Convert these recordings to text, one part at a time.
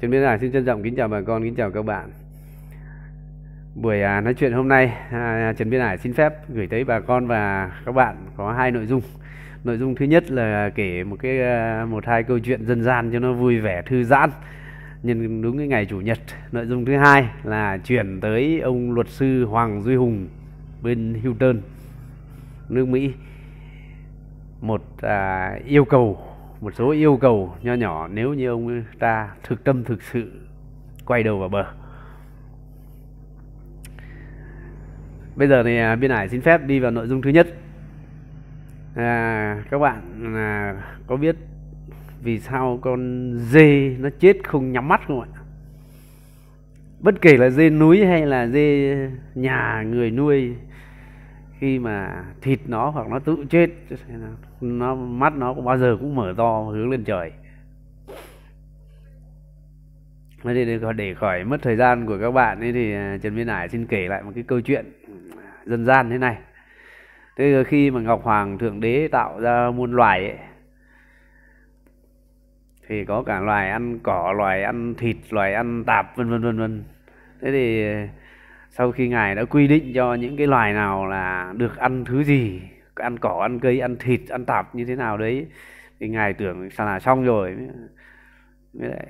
Trần Biên Hải xin trân trọng kính chào bà con, kính chào các bạn. Buổi à, nói chuyện hôm nay, à, Trần Biên Hải xin phép gửi tới bà con và các bạn có hai nội dung. Nội dung thứ nhất là kể một cái à, một hai câu chuyện dân gian cho nó vui vẻ thư giãn nhân đúng cái ngày chủ nhật. Nội dung thứ hai là chuyển tới ông luật sư Hoàng Duy Hùng bên Houston, nước Mỹ một à, yêu cầu một số yêu cầu nho nhỏ nếu như ông ta thực tâm thực sự quay đầu vào bờ bây giờ thì à, biên hải xin phép đi vào nội dung thứ nhất à, các bạn à, có biết vì sao con dê nó chết không nhắm mắt không ạ bất kể là dê núi hay là dê nhà người nuôi khi mà thịt nó hoặc nó tự chết nó mắt nó cũng bao giờ cũng mở to hướng lên trời để, để khỏi mất thời gian của các bạn ấy thì à, Trần Viên Hải xin kể lại một cái câu chuyện dân gian thế này. Thế khi mà Ngọc Hoàng Thượng Đế tạo ra muôn loài ấy, thì có cả loài ăn cỏ, loài ăn thịt, loài ăn tạp vân vân vân vân. Thế thì sau khi ngài đã quy định cho những cái loài nào là được ăn thứ gì ăn cỏ ăn cây ăn thịt ăn tạp như thế nào đấy thì ngài tưởng sao là xong rồi mới lại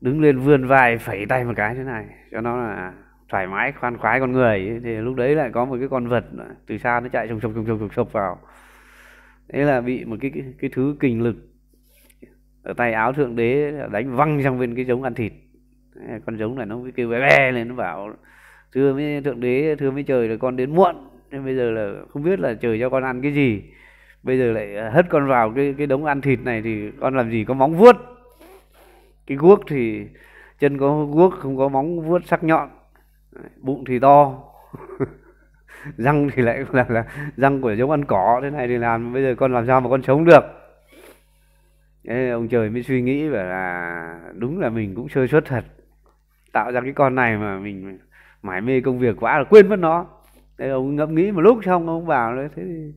đứng lên vươn vai phẩy tay một cái thế này cho nó là thoải mái khoan khoái con người thì lúc đấy lại có một cái con vật từ xa nó chạy sùng sục sùng sục sùng vào thế là bị một cái, cái cái thứ kình lực ở tay áo thượng đế đánh văng sang bên cái giống ăn thịt con giống này nó cứ kêu bé bé lên nó bảo thưa với thượng đế thưa với trời là con đến muộn nên bây giờ là không biết là trời cho con ăn cái gì bây giờ lại à, hất con vào cái cái đống ăn thịt này thì con làm gì có móng vuốt cái guốc thì chân có guốc không có móng vuốt sắc nhọn bụng thì to răng thì lại là, là răng của giống ăn cỏ thế này thì làm bây giờ con làm sao mà con sống được Thế ông trời mới suy nghĩ và là đúng là mình cũng chơi xuất thật tạo ra cái con này mà mình mải mê công việc quá là quên mất nó Thế ông ngẫm nghĩ một lúc xong ông bảo đấy thế thì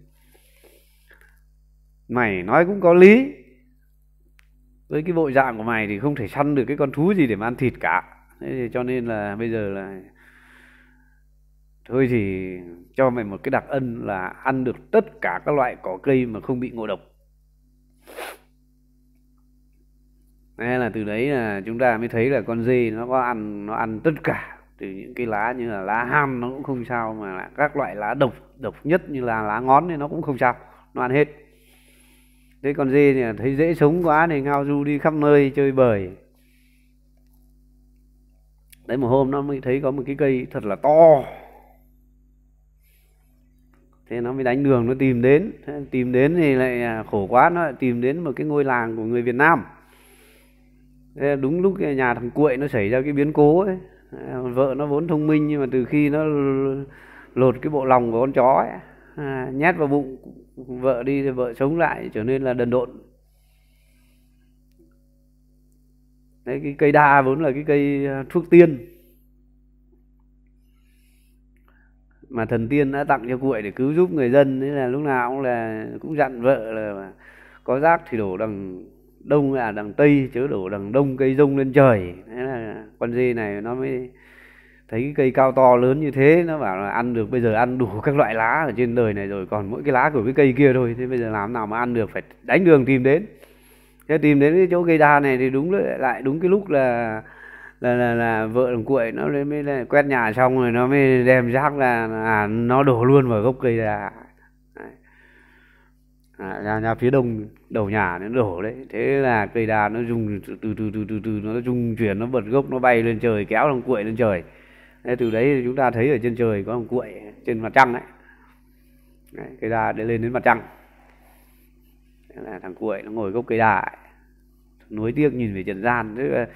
mày nói cũng có lý với cái bộ dạng của mày thì không thể săn được cái con thú gì để mà ăn thịt cả thế thì cho nên là bây giờ là thôi thì cho mày một cái đặc ân là ăn được tất cả các loại cỏ cây mà không bị ngộ độc nên là từ đấy là chúng ta mới thấy là con dê nó có ăn nó ăn tất cả từ những cái lá như là lá ham nó cũng không sao mà là các loại lá độc độc nhất như là lá ngón thì nó cũng không sao nó ăn hết thế con dê thì thấy dễ sống quá thì ngao du đi khắp nơi chơi bời đấy một hôm nó mới thấy có một cái cây thật là to thế nó mới đánh đường nó tìm đến tìm đến thì lại à, khổ quá nó lại tìm đến một cái ngôi làng của người việt nam đúng lúc nhà thằng cuội nó xảy ra cái biến cố ấy vợ nó vốn thông minh nhưng mà từ khi nó lột cái bộ lòng của con chó ấy à, nhét vào bụng vợ đi thì vợ sống lại trở nên là đần độn đấy cái cây đa vốn là cái cây à, thuốc tiên mà thần tiên đã tặng cho cuội để cứu giúp người dân thế là lúc nào cũng là cũng dặn vợ là có rác thì đổ đằng đông là đằng tây chứ đổ đằng đông cây rông lên trời thế là con dê này nó mới thấy cái cây cao to lớn như thế nó bảo là ăn được bây giờ ăn đủ các loại lá ở trên đời này rồi còn mỗi cái lá của cái cây kia thôi thế bây giờ làm nào mà ăn được phải đánh đường tìm đến thế tìm đến cái chỗ cây đa này thì đúng lại, đúng cái lúc là là là, là vợ đồng cuội nó mới là quét nhà xong rồi nó mới đem rác là, là nó đổ luôn vào gốc cây đa à, nhà ra phía đông đầu nhà nó đổ đấy thế là cây đa nó rung từ từ từ từ từ, nó rung chuyển nó bật gốc nó bay lên trời kéo thằng cuội lên trời thế từ đấy chúng ta thấy ở trên trời có thằng cuội trên mặt trăng đấy, đấy cây đa để lên đến mặt trăng thế là thằng cuội nó ngồi gốc cây đa ấy. nối tiếc nhìn về trần gian tức là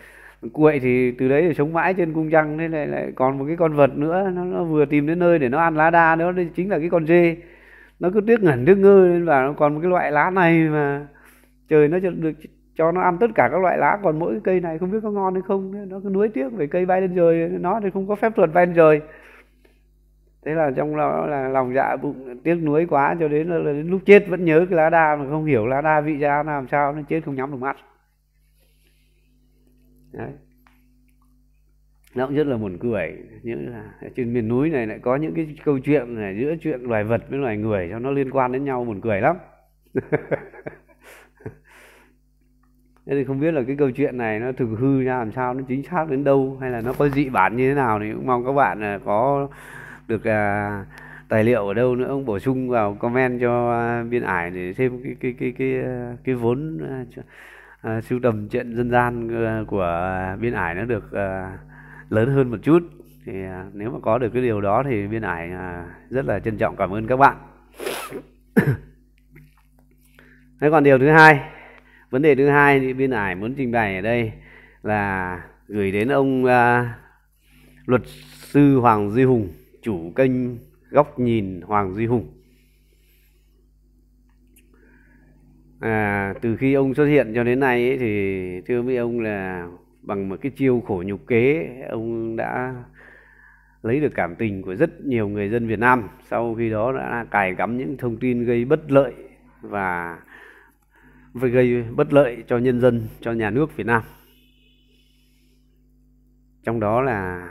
cuội thì từ đấy sống mãi trên cung trăng thế lại lại còn một cái con vật nữa nó, nó vừa tìm đến nơi để nó ăn lá đa nữa đây chính là cái con dê nó cứ tiếc ngẩn tiếc ngơ lên và nó còn một cái loại lá này mà trời nó cho được cho nó ăn tất cả các loại lá còn mỗi cái cây này không biết có ngon hay không nó cứ nuối tiếc về cây bay lên trời nó thì không có phép thuật bay lên trời thế là trong đó là lòng dạ bụng tiếc nuối quá cho đến là đến lúc chết vẫn nhớ cái lá đa mà không hiểu lá đa vị ra làm sao nên chết không nhắm được mắt Đấy nó cũng rất là buồn cười những là trên miền núi này lại có những cái câu chuyện này giữa chuyện loài vật với loài người cho nó liên quan đến nhau buồn cười lắm nên không biết là cái câu chuyện này nó thực hư ra làm sao nó chính xác đến đâu hay là nó có dị bản như thế nào thì cũng mong các bạn à, có được à, tài liệu ở đâu nữa ông bổ sung vào comment cho à, biên ải để thêm cái cái cái cái à, cái, vốn à, à, sưu tầm chuyện dân gian của biên ải nó được à, lớn hơn một chút thì à, nếu mà có được cái điều đó thì biên ải à, rất là trân trọng cảm ơn các bạn thế còn điều thứ hai vấn đề thứ hai thì biên ải muốn trình bày ở đây là gửi đến ông uh, luật sư Hoàng Duy Hùng chủ kênh góc nhìn Hoàng Duy Hùng à, từ khi ông xuất hiện cho đến nay ấy, thì thưa với ông là bằng một cái chiêu khổ nhục kế ông đã lấy được cảm tình của rất nhiều người dân Việt Nam sau khi đó đã cài cắm những thông tin gây bất lợi và gây bất lợi cho nhân dân cho nhà nước Việt Nam trong đó là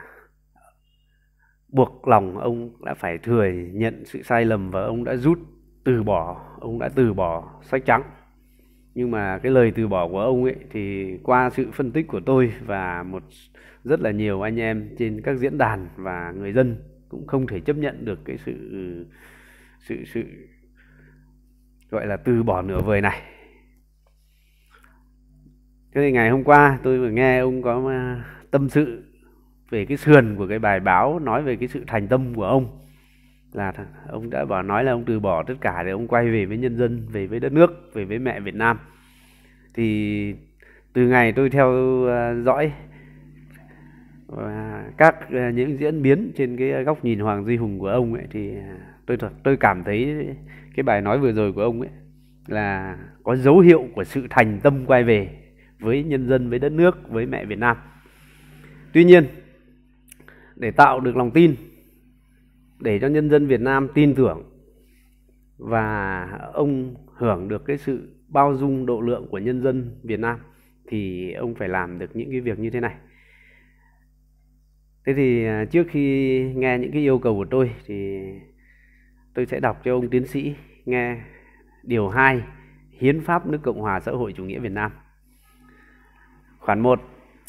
buộc lòng ông đã phải thừa nhận sự sai lầm và ông đã rút từ bỏ ông đã từ bỏ sách trắng nhưng mà cái lời từ bỏ của ông ấy thì qua sự phân tích của tôi và một rất là nhiều anh em trên các diễn đàn và người dân cũng không thể chấp nhận được cái sự sự sự gọi là từ bỏ nửa vời này thế thì ngày hôm qua tôi vừa nghe ông có à, tâm sự về cái sườn của cái bài báo nói về cái sự thành tâm của ông là ông đã bảo nói là ông từ bỏ tất cả để ông quay về với nhân dân về với đất nước về với mẹ Việt Nam thì từ ngày tôi theo ờ, dõi các ờ, những diễn biến trên cái góc nhìn Hoàng Duy Hùng của ông ấy thì ờ, tôi thật tôi cảm thấy cái bài nói vừa rồi của ông ấy là có dấu hiệu của sự thành tâm quay về với nhân dân với đất nước với mẹ Việt Nam. Tuy nhiên để tạo được lòng tin để cho nhân dân Việt Nam tin tưởng và ông hưởng được cái sự bao dung độ lượng của nhân dân Việt Nam thì ông phải làm được những cái việc như thế này. Thế thì à, trước khi nghe những cái yêu cầu của tôi thì tôi sẽ đọc cho ông tiến sĩ nghe điều 2 Hiến pháp nước Cộng hòa xã hội chủ nghĩa Việt Nam. Khoản 1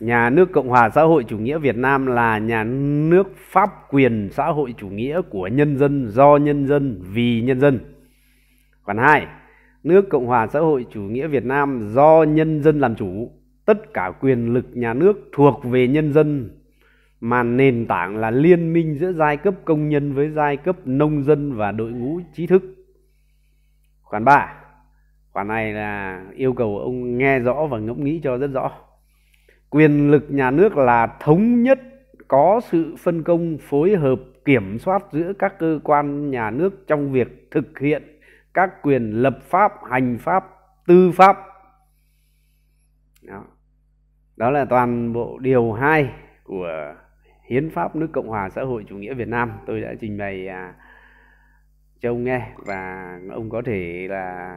nhà nước cộng hòa xã hội chủ nghĩa việt nam là nhà nước pháp quyền xã hội chủ nghĩa của nhân dân do nhân dân vì nhân dân khoản hai nước cộng hòa xã hội chủ nghĩa việt nam do nhân dân làm chủ tất cả quyền lực nhà nước thuộc về nhân dân mà nền tảng là liên minh giữa giai cấp công nhân với giai cấp nông dân và đội ngũ trí thức khoản ba, khoản này là yêu cầu ông nghe rõ và ngẫm nghĩ cho rất rõ quyền lực nhà nước là thống nhất có sự phân công phối hợp kiểm soát giữa các cơ quan nhà nước trong việc thực hiện các quyền lập pháp hành pháp tư pháp đó, đó là toàn bộ điều hai của hiến pháp nước cộng hòa xã hội chủ nghĩa việt nam tôi đã trình bày à, cho ông nghe và ông có thể là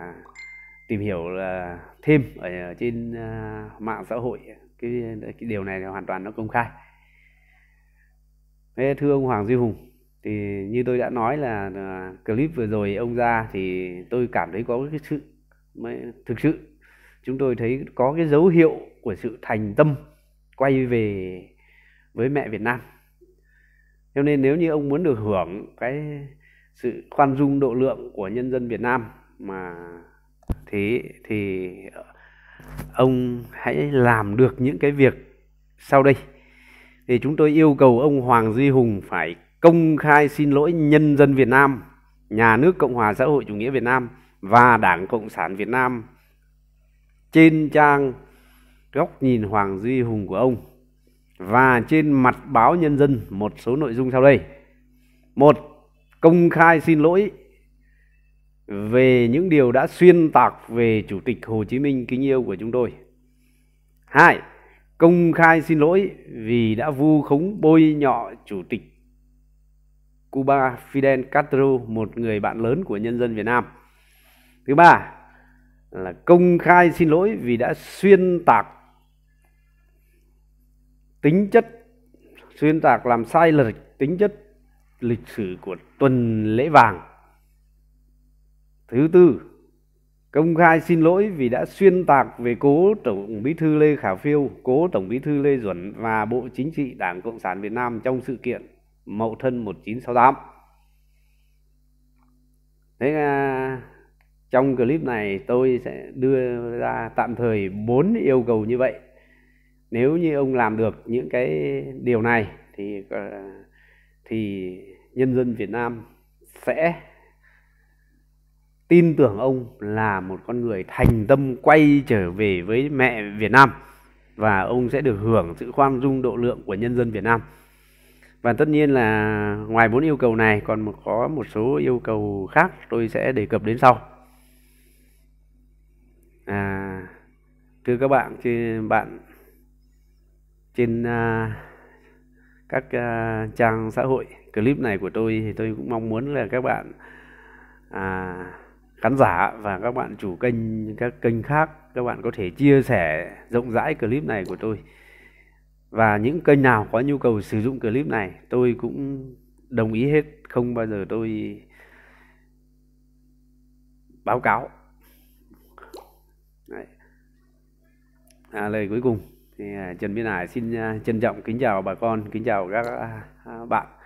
tìm hiểu là thêm ở ờ, trên ờ, mạng xã hội cái, cái điều này là hoàn toàn nó công khai Thế thưa ông Hoàng Duy Hùng thì như tôi đã nói là, ờ, clip vừa rồi ông ra thì tôi cảm thấy có cái sự thực sự chúng tôi thấy có cái dấu hiệu của sự thành tâm quay về với mẹ Việt Nam cho nên nếu như ông muốn được hưởng cái sự khoan dung độ lượng của nhân dân Việt Nam mà thì thì ông hãy làm được những cái việc sau đây thì chúng tôi yêu cầu ông Hoàng Duy Hùng phải công khai xin lỗi nhân dân Việt Nam, nhà nước Cộng hòa xã hội chủ nghĩa Việt Nam và Đảng Cộng sản Việt Nam trên trang góc nhìn Hoàng Duy Hùng của ông và trên mặt báo Nhân dân một số nội dung sau đây. Một, công khai xin lỗi về những điều đã xuyên tạc về Chủ tịch Hồ Chí Minh kính yêu của chúng tôi. Hai, công khai xin lỗi vì đã vu khống bôi nhọ Chủ tịch Cuba Fidel Castro, một người bạn lớn của nhân dân Việt Nam. Thứ ba là công khai xin lỗi vì đã xuyên tạc tính chất xuyên tạc làm sai lệch tính chất lịch sử của tuần lễ vàng Thứ tư, công khai xin lỗi vì đã xuyên tạc về cố Tổng Bí thư Lê Khả Phiêu, cố Tổng Bí thư Lê Duẩn và Bộ Chính trị Đảng Cộng sản Việt Nam trong sự kiện Mậu Thân 1968. Thế à, trong clip này tôi sẽ đưa ra tạm thời bốn yêu cầu như vậy. Nếu như ông làm được những cái điều này thì à, thì nhân dân Việt Nam sẽ tin tưởng ông là một con người thành tâm quay trở về với mẹ Việt Nam và ông sẽ được hưởng sự khoan dung độ lượng của nhân dân Việt Nam. Và tất nhiên là ngoài bốn yêu cầu này còn có một số yêu cầu khác tôi sẽ đề cập đến sau. À, thưa các bạn, trên bạn trên uh, các uh, trang xã hội clip này của tôi thì tôi cũng mong muốn là các bạn à, khán giả và các bạn chủ kênh các kênh khác các bạn có thể chia sẻ rộng rãi clip này của tôi và những kênh nào có nhu cầu sử dụng clip này tôi cũng đồng ý hết không bao giờ tôi báo cáo Đấy. À, lời cuối cùng thì à, trần biên hải xin à, trân trọng kính chào bà con kính chào các à, bạn